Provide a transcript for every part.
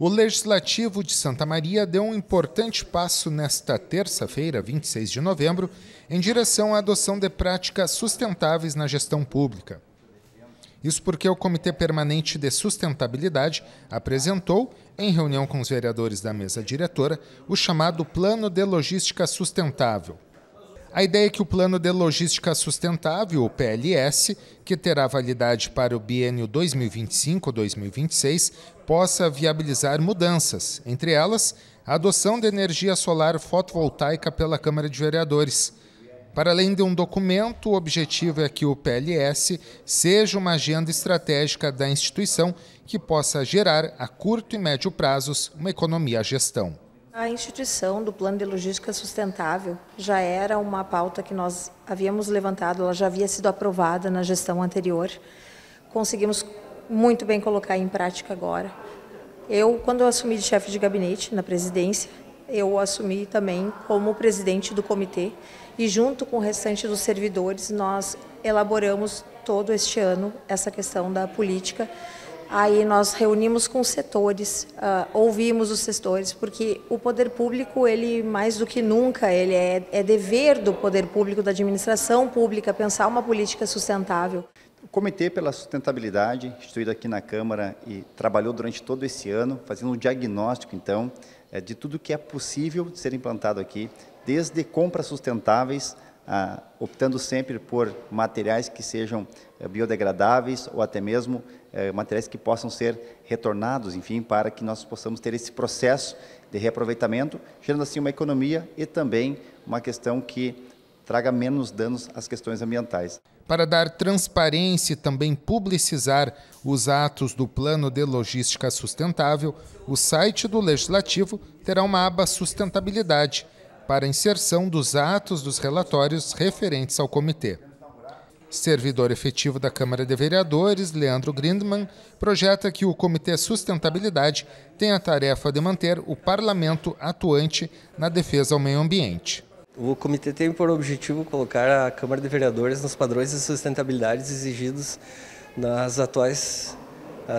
O Legislativo de Santa Maria deu um importante passo nesta terça-feira, 26 de novembro, em direção à adoção de práticas sustentáveis na gestão pública. Isso porque o Comitê Permanente de Sustentabilidade apresentou, em reunião com os vereadores da mesa diretora, o chamado Plano de Logística Sustentável. A ideia é que o Plano de Logística Sustentável, o PLS, que terá validade para o biênio 2025-2026, possa viabilizar mudanças, entre elas a adoção de energia solar fotovoltaica pela Câmara de Vereadores. Para além de um documento, o objetivo é que o PLS seja uma agenda estratégica da instituição que possa gerar, a curto e médio prazos, uma economia à gestão. A instituição do Plano de Logística Sustentável já era uma pauta que nós havíamos levantado, ela já havia sido aprovada na gestão anterior. Conseguimos muito bem colocar em prática agora. Eu, quando eu assumi de chefe de gabinete na presidência, eu assumi também como presidente do comitê e junto com o restante dos servidores nós elaboramos todo este ano essa questão da política. Aí nós reunimos com setores, uh, ouvimos os setores, porque o poder público, ele mais do que nunca, ele é, é dever do poder público, da administração pública, pensar uma política sustentável. Comitê pela Sustentabilidade, instituído aqui na Câmara e trabalhou durante todo esse ano, fazendo um diagnóstico, então, eh, de tudo que é possível de ser implantado aqui, desde compras sustentáveis, optando sempre por materiais que sejam eh, biodegradáveis ou até mesmo eh, materiais que possam ser retornados, enfim, para que nós possamos ter esse processo de reaproveitamento, gerando assim uma economia e também uma questão que traga menos danos às questões ambientais para dar transparência e também publicizar os atos do Plano de Logística Sustentável, o site do Legislativo terá uma aba Sustentabilidade para inserção dos atos dos relatórios referentes ao comitê. Servidor efetivo da Câmara de Vereadores, Leandro Grindman, projeta que o Comitê Sustentabilidade tenha a tarefa de manter o parlamento atuante na defesa ao meio ambiente. O comitê tem por objetivo colocar a Câmara de Vereadores nos padrões de sustentabilidade exigidos nas atuais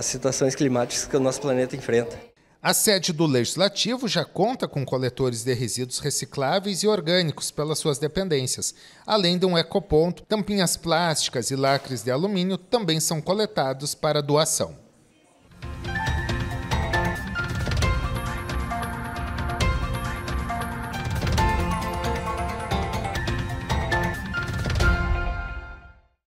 situações climáticas que o nosso planeta enfrenta. A sede do Legislativo já conta com coletores de resíduos recicláveis e orgânicos pelas suas dependências. Além de um ecoponto, tampinhas plásticas e lacres de alumínio também são coletados para doação.